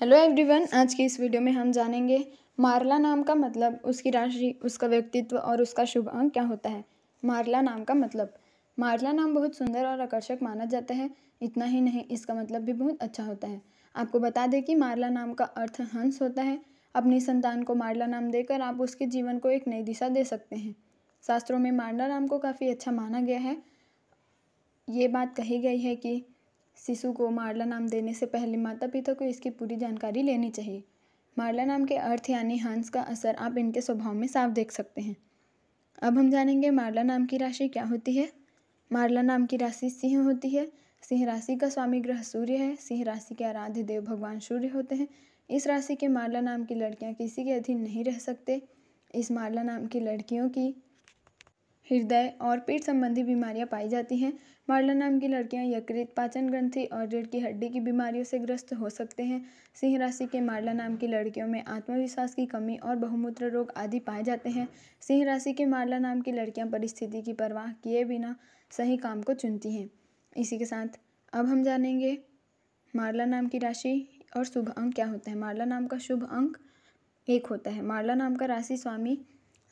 hello everyone आज की इस वीडियो में हम जानेंगे मारला नाम का मतलब उसकी राशि उसका व्यक्तित्व और उसका शुभ अंक क्या होता है मारला नाम का मतलब मारला नाम बहुत सुंदर और आकर्षक माना जाता है इतना ही नहीं इसका मतलब भी बहुत अच्छा होता है आपको बता दें कि मारला नाम का अर्थ हंस होता है अपनी संतान को मारला नाम देकर आप उसके जीवन को एक नई दिशा दे सकते हैं शास्त्रों में मारला नाम को काफ़ी अच्छा माना गया है ये बात कही गई है कि शिशु को मारला नाम देने से पहले माता पिता को इसकी पूरी जानकारी लेनी चाहिए मारला नाम के अर्थ यानी हंस का असर आप इनके स्वभाव में साफ देख सकते हैं अब हम जानेंगे मारला नाम की राशि क्या होती है मारला नाम की राशि सिंह होती है सिंह राशि का स्वामी ग्रह सूर्य है सिंह राशि के आराध्य देव भगवान सूर्य होते हैं इस राशि के मारला नाम की लड़कियां किसी के अधीन नहीं रह सकते इस मारला नाम की लड़कियों की हृदय और पेट संबंधी बीमारियां पाई जाती हैं मार्ला नाम की लड़कियां यकृत पाचन ग्रंथि और रीढ़ की हड्डी की बीमारियों से ग्रस्त हो सकते हैं सिंह राशि के मार्ला नाम की लड़कियों में आत्मविश्वास की कमी और बहुमूत्र रोग आदि पाए जाते हैं सिंह राशि के मार्ला नाम की लड़कियां परिस्थिति की परवाह किए बिना सही काम को चुनती हैं इसी के साथ अब हम जानेंगे मार्ला नाम की राशि और शुभ अंक क्या होता है मार्ला नाम का शुभ अंक एक होता है मार्ला नाम का राशि स्वामी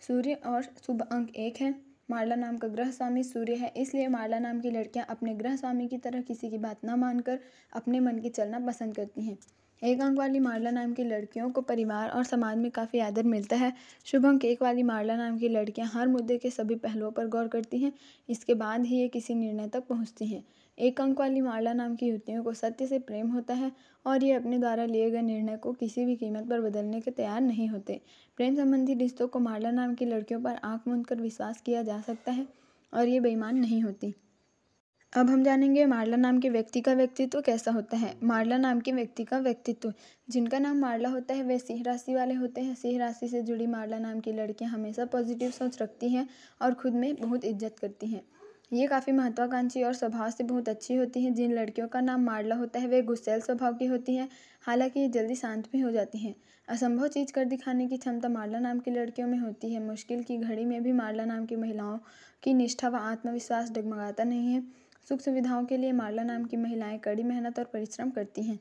सूर्य और शुभ अंक एक है मारला नाम का ग्रह स्वामी सूर्य है इसलिए मारला नाम की लड़कियां अपने ग्रह स्वामी की तरह किसी की बात न मानकर अपने मन के चलना पसंद करती हैं एक अंक वाली मारला नाम की लड़कियों को परिवार और समाज में काफ़ी आदर मिलता है शुभ अंक एक वाली मारला नाम की लड़कियां हर मुद्दे के सभी पहलुओं पर गौर करती हैं इसके बाद ही ये किसी निर्णय तक पहुंचती हैं एक अंक वाली मारला नाम की युवतियों को सत्य से प्रेम होता है और ये अपने द्वारा लिए गए निर्णय को किसी भी कीमत पर बदलने के तैयार नहीं होते प्रेम संबंधी रिश्तों को मारला नाम की लड़कियों पर आंख मूंद कर विश्वास किया जा सकता है और ये बेईमान नहीं होती अब हम जानेंगे मारला नाम के व्यक्ति का व्यक्तित्व कैसा होता है मारला नाम के व्यक्ति का व्यक्तित्व जिनका नाम मारला होता है वे सिंह राशि वाले होते हैं सिंह राशि से जुड़ी मारला नाम की लड़कियां हमेशा पॉजिटिव सोच रखती हैं और खुद में बहुत इज्जत करती हैं ये काफ़ी महत्वाकांक्षी और स्वभाव से बहुत अच्छी होती हैं जिन लड़कियों का नाम मारला होता है वे गुस्सेल स्वभाव की होती हैं हालांकि ये जल्दी शांत भी हो जाती हैं असंभव चीज़ कर दिखाने की क्षमता मारला नाम की लड़कियों में होती है मुश्किल की घड़ी में भी मारला नाम की महिलाओं की निष्ठा व आत्मविश्वास डगमगाता नहीं है सुख सुविधाओं के लिए मारला नाम की महिलाएं कड़ी मेहनत और परिश्रम करती हैं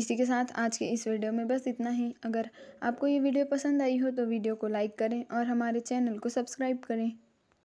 इसी के साथ आज के इस वीडियो में बस इतना ही अगर आपको ये वीडियो पसंद आई हो तो वीडियो को लाइक करें और हमारे चैनल को सब्सक्राइब करें